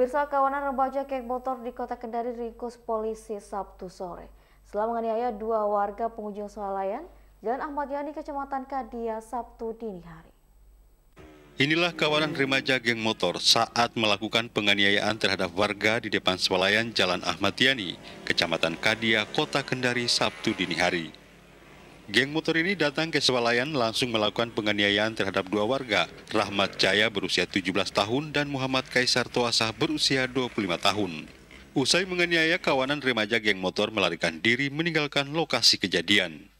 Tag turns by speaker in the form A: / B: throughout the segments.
A: Pemirsa kawanan remaja geng motor di kota Kendari ringkus polisi Sabtu sore. Setelah menganiaya dua warga pengunjung swalayan, Jalan Ahmad Yani, Kecamatan Kadia, Sabtu dini hari.
B: Inilah kawanan remaja geng motor saat melakukan penganiayaan terhadap warga di depan swalayan Jalan Ahmad Yani, Kecamatan Kadia, Kota Kendari, Sabtu dini hari. Geng motor ini datang ke swalayan langsung melakukan penganiayaan terhadap dua warga, Rahmat Jaya berusia 17 tahun dan Muhammad Kaisar Toasah berusia 25 tahun. Usai menganiaya kawanan remaja geng motor melarikan diri meninggalkan lokasi kejadian.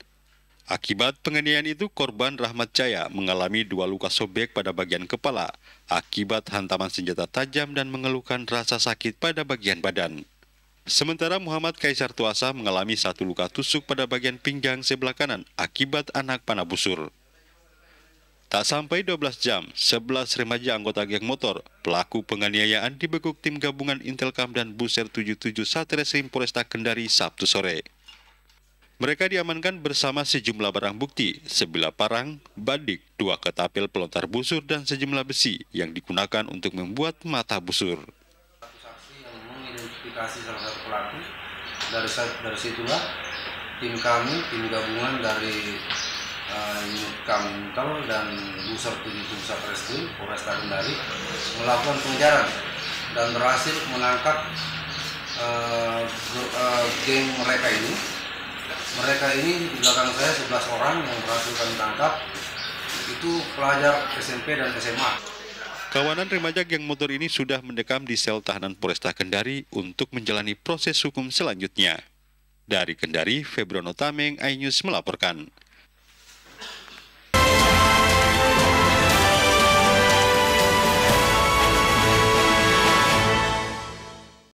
B: Akibat penganiayaan itu, korban Rahmat Jaya mengalami dua luka sobek pada bagian kepala akibat hantaman senjata tajam dan mengeluhkan rasa sakit pada bagian badan. Sementara Muhammad Kaisar Tuasa mengalami satu luka tusuk pada bagian pinggang sebelah kanan akibat anak panah busur. Tak sampai 12 jam, 11 remaja anggota geng motor, pelaku penganiayaan dibekuk tim gabungan Intelkam dan Buser 77 Satreskrim Polresta Kendari Sabtu sore. Mereka diamankan bersama sejumlah barang bukti, sebilah parang, badik, dua ketapel pelontar busur dan sejumlah besi yang digunakan untuk membuat mata busur
C: identifikasi salah satu pelaku dari dari situlah tim kami tim gabungan dari uh, unit Kamtel dan Busur 77 Satreskrim Polresta Kendari melakukan pengejaran dan berhasil menangkap uh, uh, geng mereka ini mereka ini di belakang saya 11 orang yang berhasil kami tangkap itu pelajar SMP dan SMA
B: Kawanan remaja geng motor ini sudah mendekam di sel tahanan Polresta Kendari untuk menjalani proses hukum selanjutnya. Dari Kendari, Febrono Tameng, iNews melaporkan.